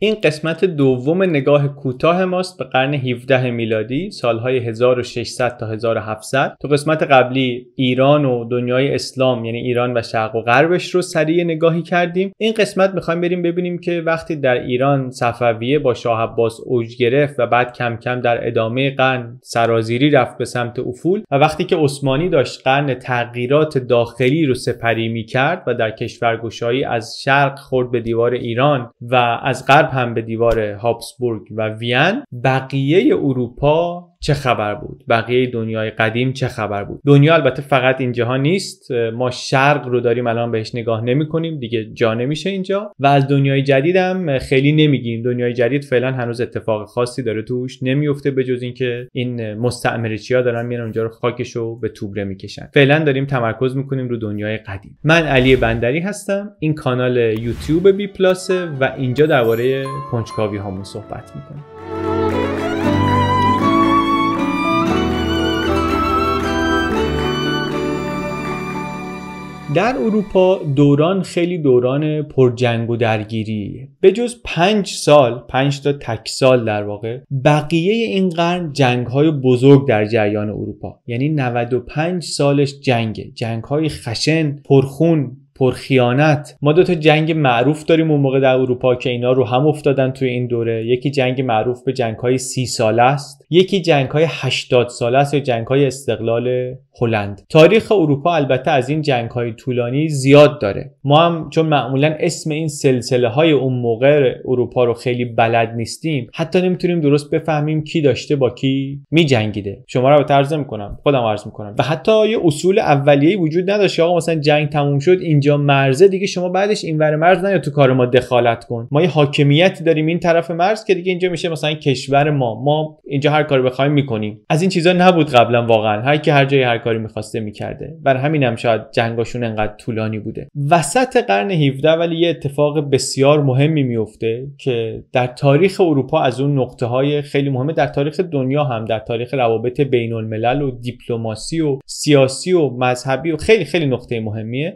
این قسمت دوم نگاه کوتاه ماست به قرن 17 میلادی سالهای 1600 تا 1700 تو قسمت قبلی ایران و دنیای اسلام یعنی ایران و شرق و غربش رو سریع نگاهی کردیم این قسمت میخوایم بریم ببینیم که وقتی در ایران صفویه با شاه عباس اوج گرفت و بعد کم کم در ادامه قرن سرازیری رفت به سمت افول و وقتی که عثمانی داشت قرن تغییرات داخلی رو سپری میکرد و در کشورگشایی از شرق خورد به دیوار ایران و از غرب هم به دیوار هابسبورگ و وین بقیه اروپا چه خبر بود بقیه دنیای قدیم چه خبر بود دنیا البته فقط این جهان نیست ما شرق رو داریم الان بهش نگاه نمی کنیم دیگه جا نمیشه اینجا و از دنیای جدیدم خیلی نمیگیم دنیای جدید فعلا هنوز اتفاق خاصی داره توش نمیفته به جز اینکه این مستعمرچی ها دارن میان اونجا رو خاکش رو به توبره میکشن فعلا داریم تمرکز میکنیم رو دنیای قدیم من علی بندری هستم این کانال یوتیوب بی پلاس و اینجا درباره کنجکاوی هامون صحبت میکنیم در اروپا دوران خیلی دوران پر جنگ و درگیری به جز پنج سال پنج تا تک سال در واقع بقیه این قرن جنگ های بزرگ در جریان اروپا یعنی 95 سالش جنگه جنگ های خشن پرخون پرخیانت ما دو تا جنگ معروف داریم اون موقع در اروپا که اینا رو هم افتادن توی این دوره یکی جنگ معروف به جنگ های سی ساله است یکی جنگ های 80 ساله است یا جنگ های استقلال هلند تاریخ اروپا البته از این جنگ های طولانی زیاد داره ما هم چون معمولا اسم این سلسله های اون موقع اروپا رو خیلی بلد نیستیم حتی نمیتونیم درست بفهمیم کی داشته با کی میجنگیده شما رو ترجمه میکنم خودم عرض میکنم و حتی یه اصول اولیه‌ای وجود نداشت آقا مثلا جنگ تموم شد اینجا مرزه دیگه شما بعدش اینور مرز نیا تو کار ما دخالت کن ما یه حاکمیتی داریم این طرف مرز که دیگه اینجا میشه مثلا کشور ما ما اینجا هر کاری بخوایم میکنیم از این چیزا نبود قبلا واقعا هر کی هر جای هر کاری میخواسته میکرده بر همینم هم شاید جنگاشون انقدر طولانی بوده وسط قرن 17 ولی یه اتفاق بسیار مهمی میفته که در تاریخ اروپا از اون نقطه های خیلی مهمه در تاریخ دنیا هم در تاریخ روابط بین الملل و دیپلماسی و سیاسی و مذهبی و خیلی خیلی نقطه مهمیه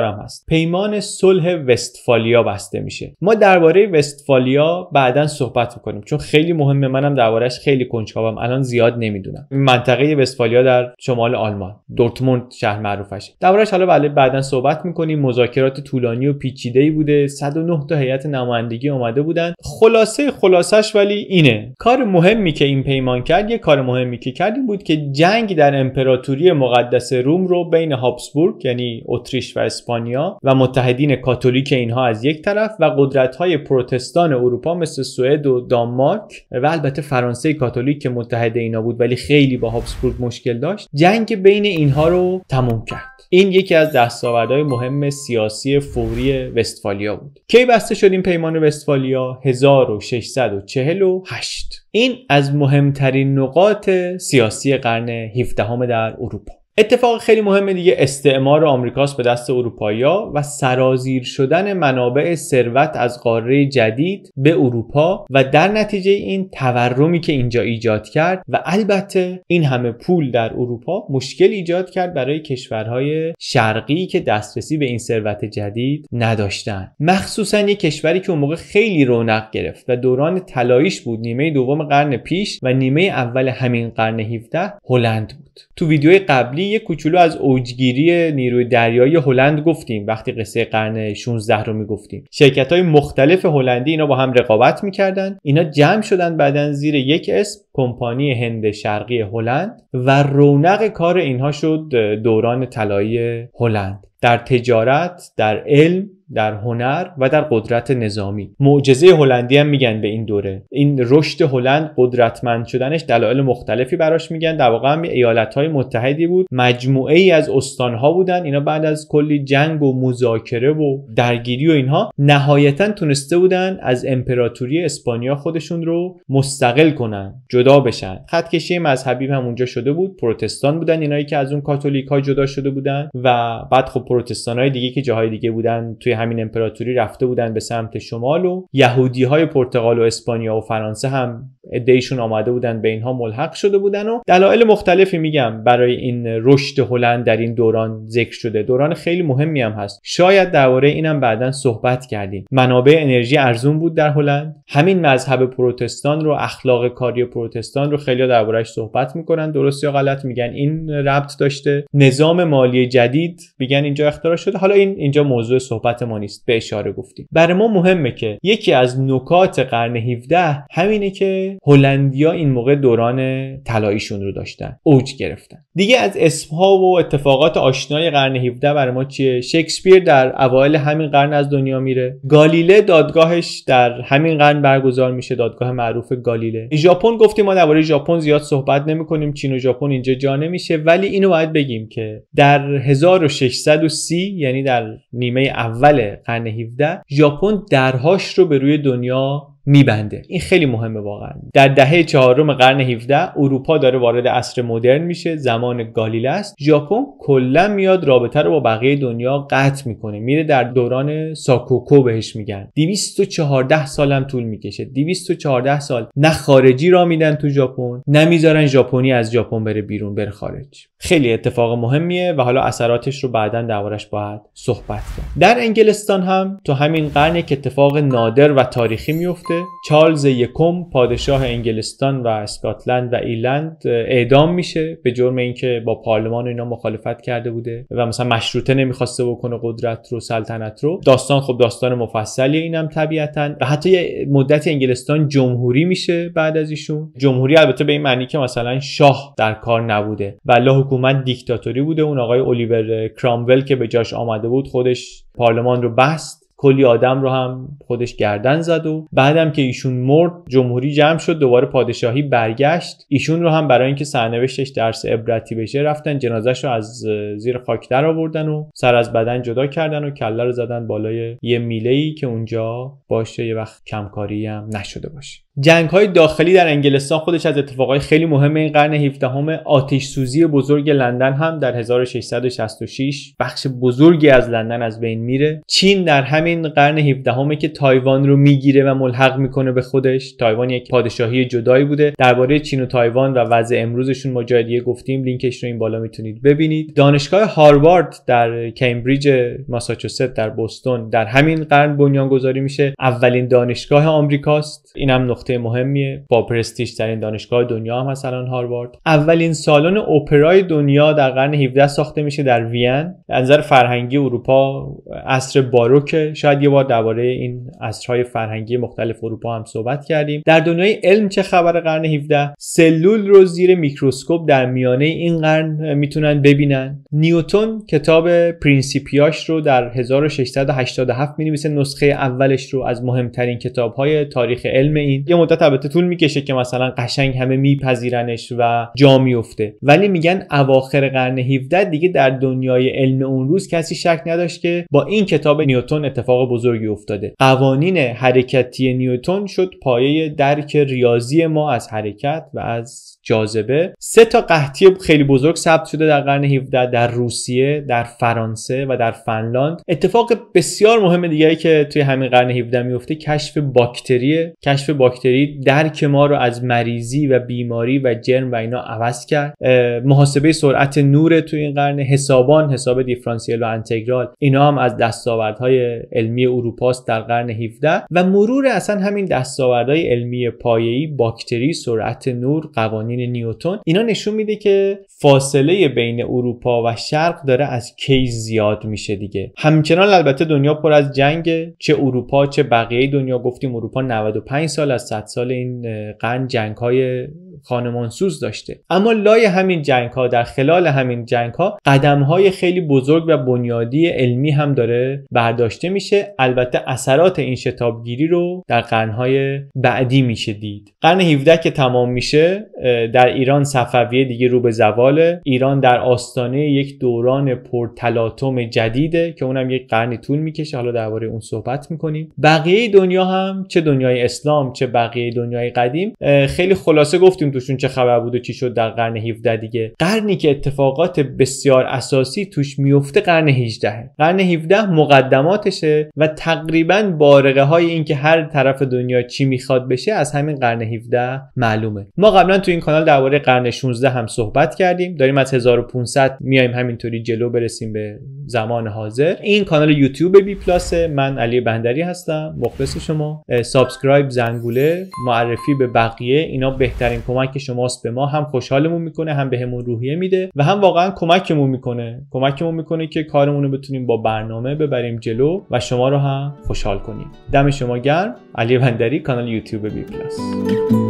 هست پیمان صلح وستفالیا بسته میشه ما درباره وستفالیا بعدا صحبت میکنیم چون خیلی مهمه منم دربارهش خیلی کنجکاوم الان زیاد نمیدونم منطقه وستفالیا در شمال آلمان دورتموند شهر معروفش دربارهش حالا بله بعدا صحبت میکنیم مذاکرات طولانی و پیچیده‌ای بوده 109 تا هیئت نمایندگی اومده بودن خلاصه خلاصش ولی اینه کار مهمی که این پیمان کرد یه کار مهمی که کرد بود که جنگ در امپراتوری مقدس روم رو بین هابسبورگ یعنی اتریش و اسپانیا و متحدین کاتولیک اینها از یک طرف و قدرت‌های پروتستان اروپا مثل سوئد و دانمارک و البته فرانسه کاتولیک که متحد اینا بود ولی خیلی با هابسبورگ مشکل داشت جنگ بین اینها رو تموم کرد این یکی از دستاوردهای مهم سیاسی فوری وستفالیا بود کی بسته شد این پیمان وستفالیا 1648 این از مهمترین نقاط سیاسی قرن 17 در اروپا اتفاق خیلی مهم دیگه استعمار آمریکاست به دست اروپایا و سرازیر شدن منابع ثروت از قاره جدید به اروپا و در نتیجه این تورمی که اینجا ایجاد کرد و البته این همه پول در اروپا مشکل ایجاد کرد برای کشورهای شرقی که دسترسی به این ثروت جدید نداشتن مخصوصا یک کشوری که اون موقع خیلی رونق گرفت و دوران طلاییش بود نیمه دوم قرن پیش و نیمه اول همین قرن 17 هلند تو ویدیوی قبلی یه کوچولو از اوجگیری نیروی دریایی هلند گفتیم وقتی قصه قرن 16 رو میگفتیم شرکت های مختلف هلندی اینا با هم رقابت میکردن اینا جمع شدن بعدا زیر یک اسم کمپانی هند شرقی هلند و رونق کار اینها شد دوران طلایی هلند در تجارت در علم در هنر و در قدرت نظامی معجزه هلندی هم میگن به این دوره این رشد هلند قدرتمند شدنش دلایل مختلفی براش میگن در واقع هم ایالت های متحدی بود مجموعه ای از استان ها بودن اینا بعد از کلی جنگ و مذاکره و درگیری و اینها نهایتا تونسته بودن از امپراتوری اسپانیا خودشون رو مستقل کنن جدا بشن خط کشی مذهبی هم اونجا شده بود پروتستان بودن اینایی که از اون کاتولیک ها جدا شده بودن و بعد خب پروتستان های دیگه که جاهای دیگه بودن توی همین امپراتوری رفته بودن به سمت شمال و یهودی های پرتغال و اسپانیا و فرانسه هم دیشون آمده بودن به اینها ملحق شده بودن و دلایل مختلفی میگم برای این رشد هلند در این دوران ذکر شده دوران خیلی مهمی هم هست شاید درباره اینم بعدا صحبت کردیم منابع انرژی ارزون بود در هلند همین مذهب پروتستان رو اخلاق کاری پروتستان رو خیلی دربارهش صحبت میکنن درست یا غلط میگن این ربط داشته نظام مالی جدید میگن اینجا اختراع شده حالا این اینجا موضوع صحبت به اشاره گفتیم برای ما مهمه که یکی از نکات قرن 17 همینه که هلندیا این موقع دوران طلاییشون رو داشتن اوج گرفتن دیگه از اسمها و اتفاقات آشنای قرن 17 بر ما چیه شکسپیر در اوایل همین قرن از دنیا میره گالیله دادگاهش در همین قرن برگزار میشه دادگاه معروف گالیله ژاپن گفتیم ما درباره ژاپن زیاد صحبت نمیکنیم چین و ژاپن اینجا جا نمیشه ولی اینو باید بگیم که در 1630 یعنی در نیمه اول قرن 17 ژاپن درهاش رو به روی دنیا میبنده این خیلی مهمه واقعا در دهه چهارم قرن 17 اروپا داره وارد عصر مدرن میشه زمان گالیله است ژاپن کلا میاد رابطه رو با بقیه دنیا قطع میکنه میره در دوران ساکوکو بهش میگن 214 سالم طول میکشه 214 سال نه خارجی را میدن تو ژاپن نه ژاپنی از ژاپن بره بیرون بره خارج خیلی اتفاق مهمیه و حالا اثراتش رو بعدا دربارش باید صحبت کرد در انگلستان هم تو همین قرن که اتفاق نادر و تاریخی میفته چارلز یکم پادشاه انگلستان و اسکاتلند و ایلند اعدام میشه به جرم اینکه با پارلمان و اینا مخالفت کرده بوده و مثلا مشروطه نمیخواسته بکنه قدرت رو سلطنت رو داستان خب داستان مفصلی اینم طبیعتا و حتی یه مدت انگلستان جمهوری میشه بعد از ایشون جمهوری البته به این معنی که مثلا شاه در کار نبوده ولی حکومت دیکتاتوری بوده اون آقای الیور کرامول که به جاش آمده بود خودش پارلمان رو بست کلی آدم رو هم خودش گردن زد و بعدم که ایشون مرد جمهوری جمع شد دوباره پادشاهی برگشت ایشون رو هم برای اینکه سرنوشتش درس عبرتی بشه رفتن جنازش رو از زیر خاک در آوردن و سر از بدن جدا کردن و کله رو زدن بالای یه میله ای که اونجا باشه یه وقت کمکاری هم نشده باشه جنگ های داخلی در انگلستان خودش از اتفاقای خیلی مهم این قرن 17 همه آتش سوزی بزرگ لندن هم در 1666 بخش بزرگی از لندن از بین میره چین در همین قرن 17 همه که تایوان رو میگیره و ملحق میکنه به خودش تایوان یک پادشاهی جدایی بوده درباره چین و تایوان و وضع امروزشون ما گفتیم لینکش رو این بالا میتونید ببینید دانشگاه هاروارد در کمبریج ماساچوست در بوستون در همین قرن بنیان گذاری میشه اولین دانشگاه آمریکاست این هم نقطه مهمیه با پرستیژ ترین دانشگاه دنیا هم هست هاروارد اولین سالن اپرای دنیا در قرن 17 ساخته میشه در وین نظر فرهنگی اروپا عصر باروکه شاید یه بار درباره این عصرهای فرهنگی مختلف اروپا هم صحبت کردیم در دنیای علم چه خبر قرن 17 سلول رو زیر میکروسکوپ در میانه این قرن میتونن ببینن نیوتن کتاب پرینسیپیاش رو در 1687 مینویسه نسخه اولش رو از مهمترین کتابهای تاریخ علم این یه مدت البته طول میکشه که مثلا قشنگ همه میپذیرنش و جا میفته ولی میگن اواخر قرن 17 دیگه در دنیای علم اون روز کسی شک نداشت که با این کتاب نیوتن اتفاق بزرگی افتاده قوانین حرکتی نیوتن شد پایه درک ریاضی ما از حرکت و از جاذبه سه تا قحطی خیلی بزرگ ثبت شده در قرن 17 در روسیه در فرانسه و در فنلاند اتفاق بسیار مهم دیگری که توی همین قرن 17 میفته کشف باکتریه کشف باکتری درک ما رو از مریضی و بیماری و جرم و اینا عوض کرد محاسبه سرعت نور توی این قرن حسابان حساب دیفرانسیل و انتگرال اینا هم از دستاوردهای علمی اروپاست در قرن 17 و مرور اصلا همین دستاوردهای علمی پایه‌ای باکتری سرعت نور قوانین قوانین نیوتون اینا نشون میده که فاصله بین اروپا و شرق داره از کی زیاد میشه دیگه همچنان البته دنیا پر از جنگ چه اروپا چه بقیه دنیا گفتیم اروپا 95 سال از 100 سال این قرن جنگ های خانمانسوز داشته اما لای همین جنگ ها در خلال همین جنگ ها قدم های خیلی بزرگ و بنیادی علمی هم داره برداشته میشه البته اثرات این شتابگیری رو در قرن های بعدی میشه دید قرن 17 که تمام میشه در ایران صفویه دیگه رو به زواله ایران در آستانه یک دوران پرتلاطم جدیده که اونم یک قرنی طول میکشه حالا درباره اون صحبت میکنیم بقیه دنیا هم چه دنیای اسلام چه بقیه دنیای قدیم خیلی خلاصه گفتیم توشون چه خبر بود و چی شد در قرن 17 دیگه قرنی که اتفاقات بسیار اساسی توش میفته قرن 18 قرن 17 مقدماتشه و تقریبا بارقه های اینکه هر طرف دنیا چی میخواد بشه از همین قرن 17 معلومه ما قبلا تو این کانال درباره قرن 16 هم صحبت کردیم داریم از 1500 میایم همینطوری جلو برسیم به زمان حاضر این کانال یوتیوب بی پلاس من علی بندری هستم مخلص شما سابسکرایب زنگوله معرفی به بقیه اینا بهترین کمک شماست به ما هم خوشحالمون میکنه هم بهمون به روحیه میده و هم واقعا کمکمون میکنه کمکمون میکنه که کارمون رو بتونیم با برنامه ببریم جلو و شما رو هم خوشحال کنیم دم شما گرم علی بندری کانال یوتیوب بی پلاس